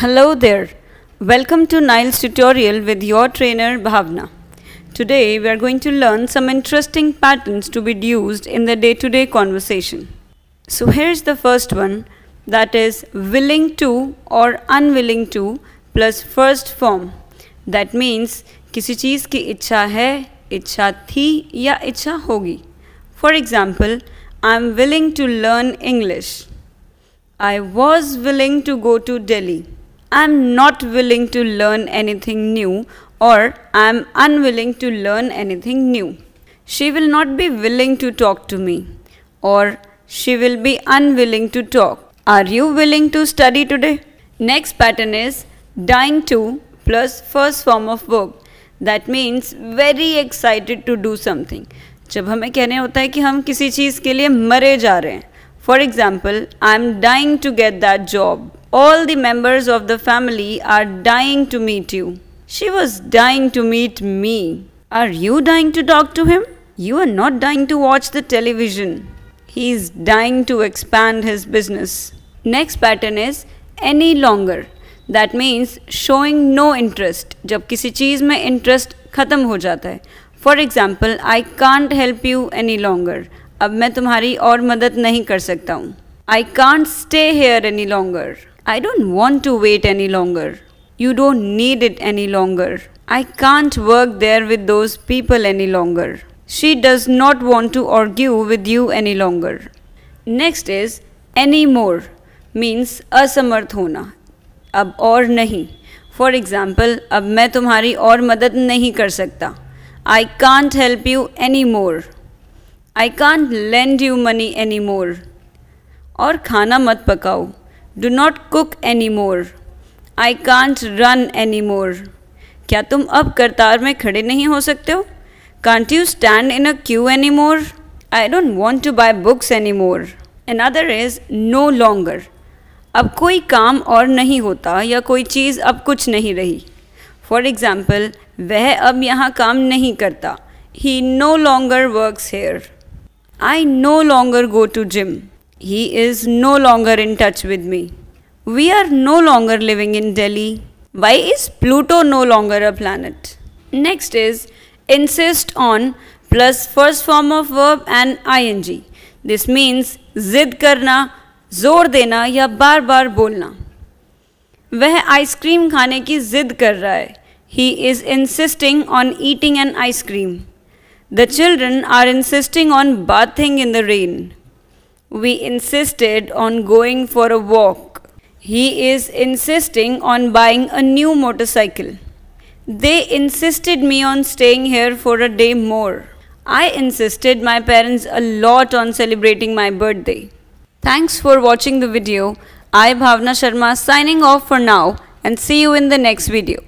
Hello there. Welcome to Nile's tutorial with your trainer Bhavna. Today we are going to learn some interesting patterns to be used in the day-to-day -day conversation. So here's the first one that is willing to or unwilling to plus first form. That means किसी चीज़ की इच्छा है इच्छा थी या इच्छा होगी For example, I am willing to learn English. I was willing to go to Delhi. I'm not willing to learn anything new or I'm unwilling to learn anything new. She will not be willing to talk to me or she will be unwilling to talk. Are you willing to study today? Next pattern is dying to plus first form of verb. That means very excited to do something. जब हमें कहने होता है कि हम किसी चीज़ के लिए मरे जा रहे हैं for example I am dying to get that job All the members of the family are dying to meet you. She was dying to meet me. Are you dying to talk to him? You are not dying to watch the television. He is dying to expand his business. Next pattern is any longer. That means showing no interest. जब किसी चीज़ में interest ख़त्म हो जाता है For example, I can't help you any longer. अब मैं तुम्हारी और मदद नहीं कर सकता हूँ I can't stay here any longer. I don't want to wait any longer. You don't need it any longer. I can't work there with those people any longer. She does not want to argue with you any longer. Next is any more means asamarth hona. Ab aur nahi. For example, ab main tumhari aur madad nahi kar sakta. I can't help you anymore. I can't lend you money anymore. Or khana mat pakao. Do not cook any more I can't run any more क्या तुम अब करतार में खड़े नहीं हो सकते हो can't you stand in a queue any more I don't want to buy books any more another is no longer अब कोई काम और नहीं होता या कोई चीज़ अब कुछ नहीं रही फॉर एग्ज़ाम्पल वह अब यहाँ काम नहीं करता he no longer works here I no longer go to gym He is no longer in touch with me. We are no longer living in Delhi. Why is Pluto no longer a planet? Next is insist on plus first form of verb and ing. This means जिद करना जोर देना या bar बार बोलना वह ice cream खाने की जिद कर रहा है he is insisting on eating an ice cream the children are insisting on bathing in the rain we insisted on going for a walk. He is insisting on buying a new motorcycle. They insisted me on staying here for a day more. I insisted my parents a lot on celebrating my birthday. Thanks for watching the video. I Bhavna Sharma signing off for now and see you in the next video.